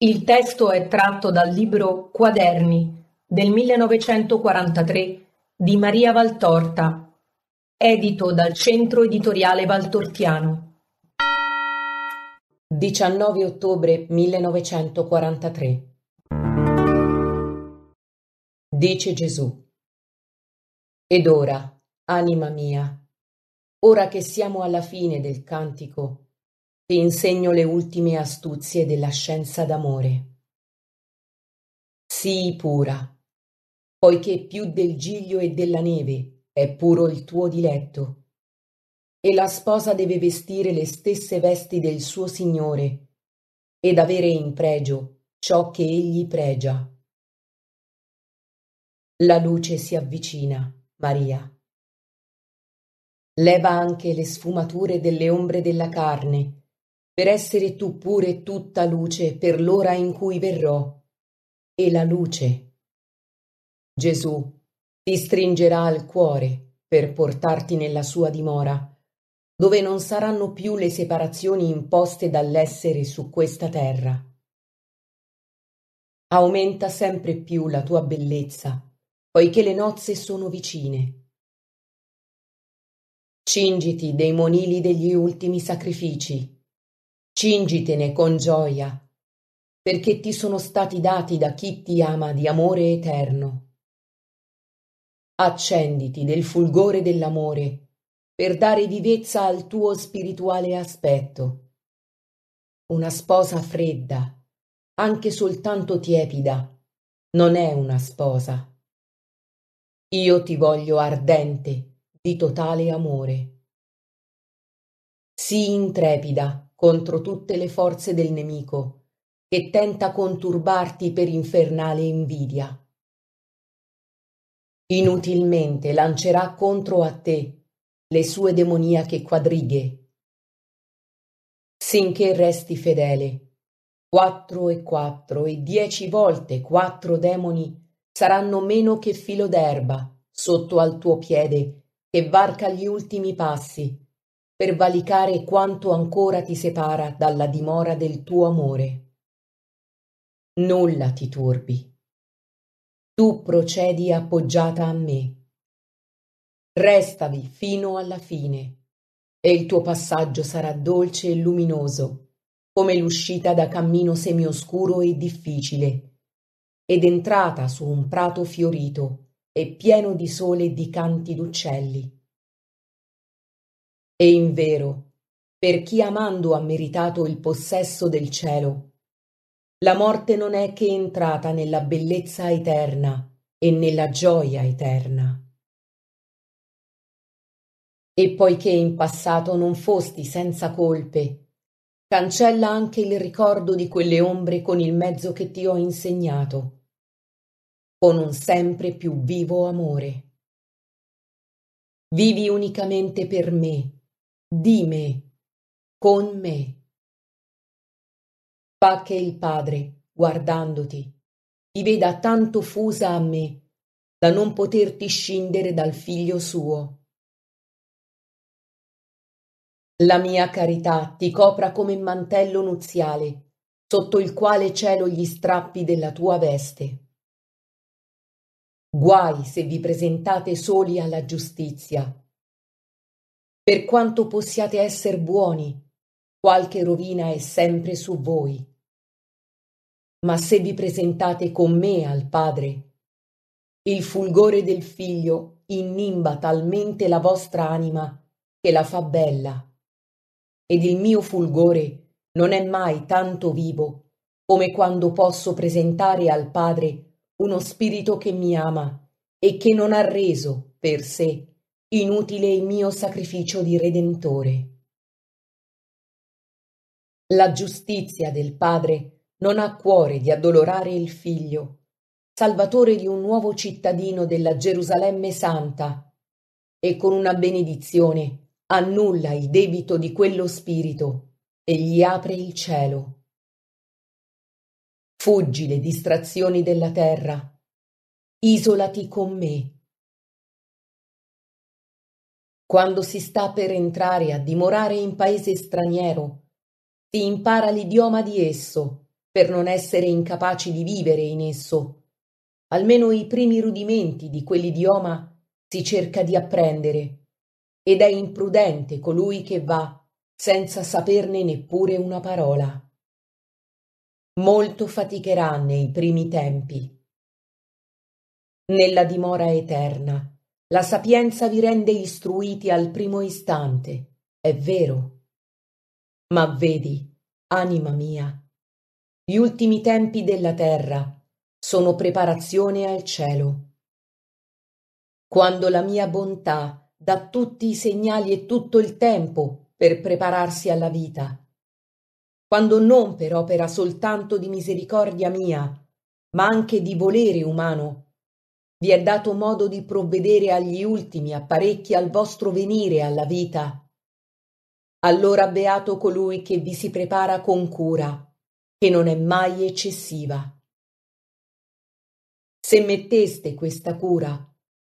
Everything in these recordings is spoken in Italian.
Il testo è tratto dal libro "Quaderni" del 1943 di Maria Valtorta, edito dal Centro Editoriale Valtortiano. 19 ottobre 1943 Dice Gesù Ed ora, anima mia, ora che siamo alla fine del cantico, ti insegno le ultime astuzie della scienza d'amore. Sii pura, poiché più del giglio e della neve è puro il tuo diletto. E la sposa deve vestire le stesse vesti del suo Signore ed avere in pregio ciò che egli pregia. La luce si avvicina, Maria. Leva anche le sfumature delle ombre della carne per essere tu pure tutta luce per l'ora in cui verrò. E la luce. Gesù ti stringerà al cuore per portarti nella sua dimora, dove non saranno più le separazioni imposte dall'essere su questa terra. Aumenta sempre più la tua bellezza, poiché le nozze sono vicine. Cingiti dei monili degli ultimi sacrifici Cingitene con gioia, perché ti sono stati dati da chi ti ama di amore eterno. Accenditi del fulgore dell'amore per dare vivezza al tuo spirituale aspetto. Una sposa fredda, anche soltanto tiepida, non è una sposa. Io ti voglio ardente, di totale amore. Sii intrepida contro tutte le forze del nemico, che tenta conturbarti per infernale invidia. Inutilmente lancerà contro a te le sue demoniache quadrighe. Sinché resti fedele, quattro e quattro e dieci volte quattro demoni saranno meno che filo d'erba sotto al tuo piede che varca gli ultimi passi per valicare quanto ancora ti separa dalla dimora del tuo amore. Nulla ti turbi. Tu procedi appoggiata a me. Restavi fino alla fine e il tuo passaggio sarà dolce e luminoso, come l'uscita da cammino semioscuro e difficile, ed entrata su un prato fiorito e pieno di sole e di canti d'uccelli e in vero, per chi amando ha meritato il possesso del cielo, la morte non è che entrata nella bellezza eterna e nella gioia eterna. E poiché in passato non fosti senza colpe, cancella anche il ricordo di quelle ombre con il mezzo che ti ho insegnato, con un sempre più vivo amore. Vivi unicamente per me, di me, con me. Fa che il Padre, guardandoti, ti veda tanto fusa a me da non poterti scindere dal figlio suo. La mia carità ti copra come mantello nuziale, sotto il quale cielo gli strappi della tua veste. Guai se vi presentate soli alla giustizia, per quanto possiate esser buoni, qualche rovina è sempre su voi. Ma se vi presentate con me al Padre, il fulgore del Figlio innimba talmente la vostra anima che la fa bella. Ed il mio fulgore non è mai tanto vivo come quando posso presentare al Padre uno spirito che mi ama e che non ha reso per sé inutile il mio sacrificio di redentore. La giustizia del padre non ha cuore di addolorare il figlio, salvatore di un nuovo cittadino della Gerusalemme santa, e con una benedizione annulla il debito di quello spirito e gli apre il cielo. Fuggi le distrazioni della terra, isolati con me quando si sta per entrare a dimorare in paese straniero, si impara l'idioma di esso per non essere incapaci di vivere in esso. Almeno i primi rudimenti di quell'idioma si cerca di apprendere ed è imprudente colui che va senza saperne neppure una parola. Molto faticherà nei primi tempi. Nella dimora eterna la sapienza vi rende istruiti al primo istante, è vero. Ma vedi, anima mia, gli ultimi tempi della terra sono preparazione al cielo. Quando la mia bontà dà tutti i segnali e tutto il tempo per prepararsi alla vita, quando non per opera soltanto di misericordia mia, ma anche di volere umano, vi è dato modo di provvedere agli ultimi apparecchi al vostro venire alla vita. Allora beato colui che vi si prepara con cura, che non è mai eccessiva. Se metteste questa cura,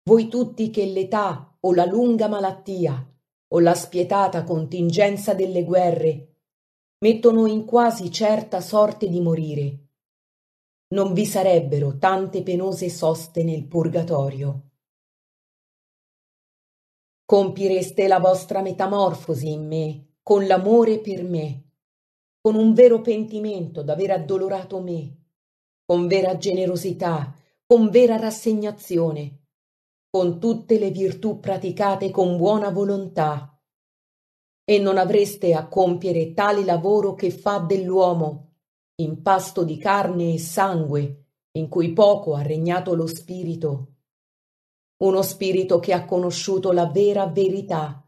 voi tutti che l'età o la lunga malattia o la spietata contingenza delle guerre mettono in quasi certa sorte di morire, non vi sarebbero tante penose soste nel purgatorio. Compireste la vostra metamorfosi in me, con l'amore per me, con un vero pentimento d'aver addolorato me, con vera generosità, con vera rassegnazione, con tutte le virtù praticate con buona volontà. E non avreste a compiere tale lavoro che fa dell'uomo impasto di carne e sangue in cui poco ha regnato lo spirito, uno spirito che ha conosciuto la vera verità,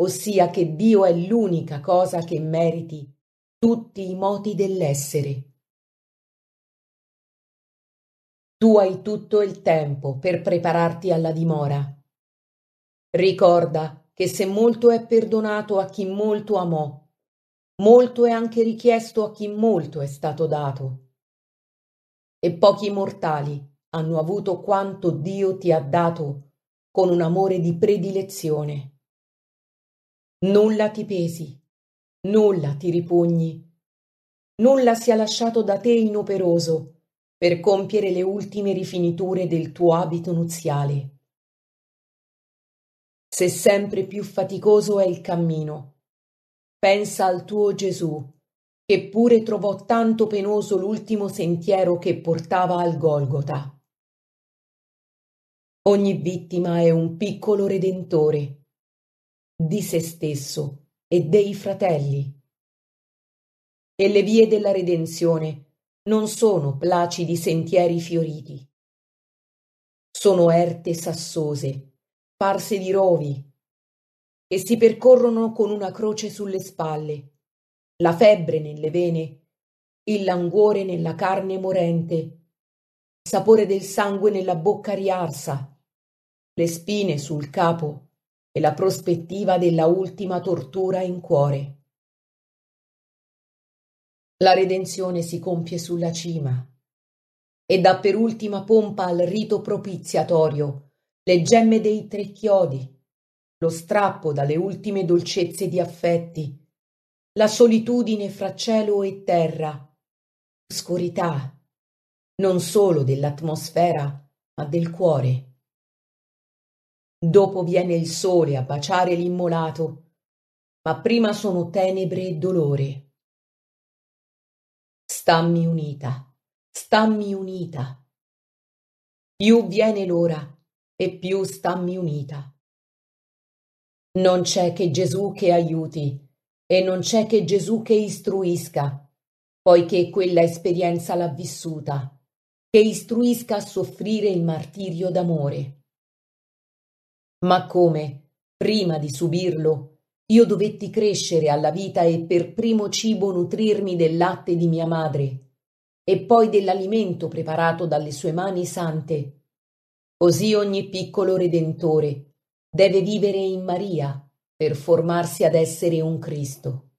ossia che Dio è l'unica cosa che meriti tutti i moti dell'essere. Tu hai tutto il tempo per prepararti alla dimora. Ricorda che se molto è perdonato a chi molto amò, Molto è anche richiesto a chi molto è stato dato. E pochi mortali hanno avuto quanto Dio ti ha dato con un amore di predilezione. Nulla ti pesi, nulla ti ripugni, nulla sia lasciato da te inoperoso per compiere le ultime rifiniture del tuo abito nuziale. Se sempre più faticoso è il cammino, pensa al tuo Gesù, che pure trovò tanto penoso l'ultimo sentiero che portava al Golgota. Ogni vittima è un piccolo redentore di se stesso e dei fratelli. E le vie della redenzione non sono placidi sentieri fioriti. Sono erte sassose, parse di rovi, e si percorrono con una croce sulle spalle, la febbre nelle vene, il languore nella carne morente, il sapore del sangue nella bocca riarsa, le spine sul capo e la prospettiva della ultima tortura in cuore. La redenzione si compie sulla cima e dà per ultima pompa al rito propiziatorio le gemme dei tre chiodi lo strappo dalle ultime dolcezze di affetti, la solitudine fra cielo e terra, l'oscurità, non solo dell'atmosfera, ma del cuore. Dopo viene il sole a baciare l'immolato, ma prima sono tenebre e dolore. Stammi unita, stammi unita. Più viene l'ora e più stammi unita. Non c'è che Gesù che aiuti e non c'è che Gesù che istruisca, poiché quella esperienza l'ha vissuta, che istruisca a soffrire il martirio d'amore. Ma come, prima di subirlo, io dovetti crescere alla vita e per primo cibo nutrirmi del latte di mia madre e poi dell'alimento preparato dalle sue mani sante. Così ogni piccolo redentore, deve vivere in Maria per formarsi ad essere un Cristo.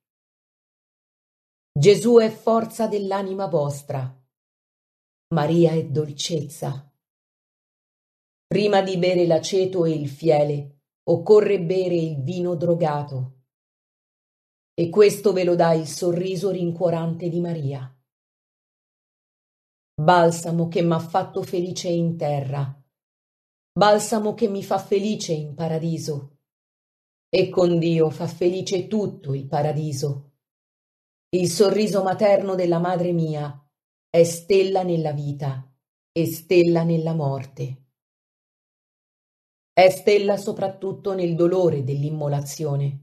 Gesù è forza dell'anima vostra. Maria è dolcezza. Prima di bere l'aceto e il fiele, occorre bere il vino drogato. E questo ve lo dà il sorriso rincuorante di Maria. Balsamo che m'ha fatto felice in terra balsamo che mi fa felice in paradiso. E con Dio fa felice tutto il paradiso. Il sorriso materno della madre mia è stella nella vita e stella nella morte. È stella soprattutto nel dolore dell'immolazione.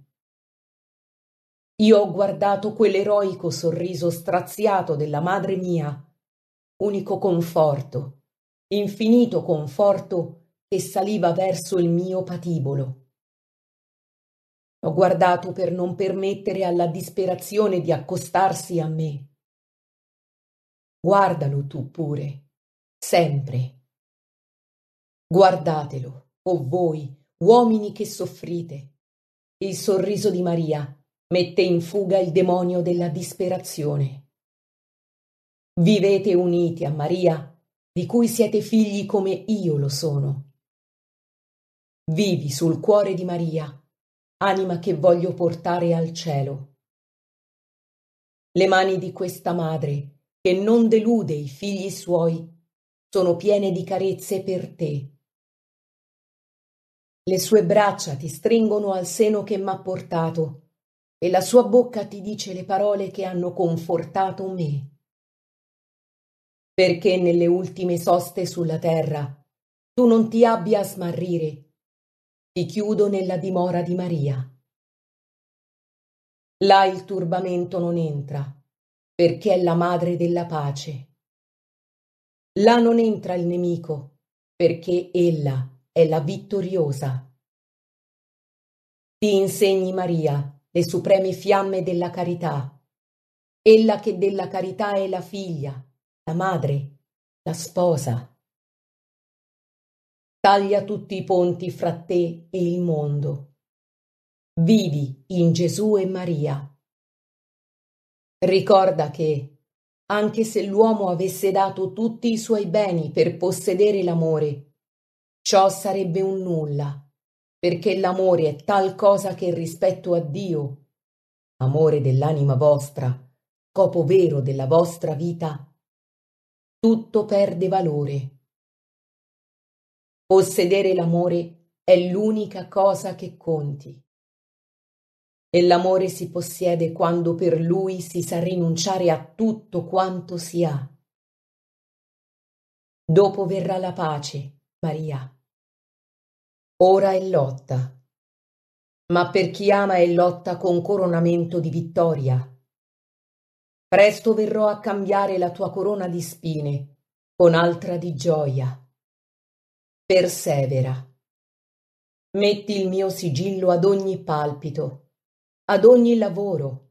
Io ho guardato quell'eroico sorriso straziato della madre mia, unico conforto, infinito conforto che saliva verso il mio patibolo. Ho guardato per non permettere alla disperazione di accostarsi a me. Guardalo tu pure, sempre. Guardatelo, o oh voi, uomini che soffrite. Il sorriso di Maria mette in fuga il demonio della disperazione. Vivete uniti a Maria, di cui siete figli come io lo sono vivi sul cuore di Maria, anima che voglio portare al cielo. Le mani di questa madre, che non delude i figli suoi, sono piene di carezze per te. Le sue braccia ti stringono al seno che m'ha portato e la sua bocca ti dice le parole che hanno confortato me. Perché nelle ultime soste sulla terra tu non ti abbia a smarrire ti chiudo nella dimora di Maria. Là il turbamento non entra, perché è la madre della pace. Là non entra il nemico, perché ella è la vittoriosa. Ti insegni Maria le supreme fiamme della carità, ella che della carità è la figlia, la madre, la sposa. Taglia tutti i ponti fra te e il mondo. Vivi in Gesù e Maria. Ricorda che, anche se l'uomo avesse dato tutti i suoi beni per possedere l'amore, ciò sarebbe un nulla, perché l'amore è tal cosa che rispetto a Dio, amore dell'anima vostra, scopo vero della vostra vita, tutto perde valore Possedere l'amore è l'unica cosa che conti. E l'amore si possiede quando per lui si sa rinunciare a tutto quanto si ha. Dopo verrà la pace, Maria. Ora è lotta. Ma per chi ama è lotta con coronamento di vittoria. Presto verrò a cambiare la tua corona di spine con altra di gioia persevera. Metti il mio sigillo ad ogni palpito, ad ogni lavoro.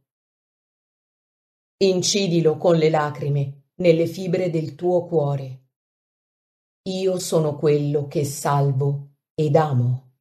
Incidilo con le lacrime nelle fibre del tuo cuore. Io sono quello che salvo ed amo.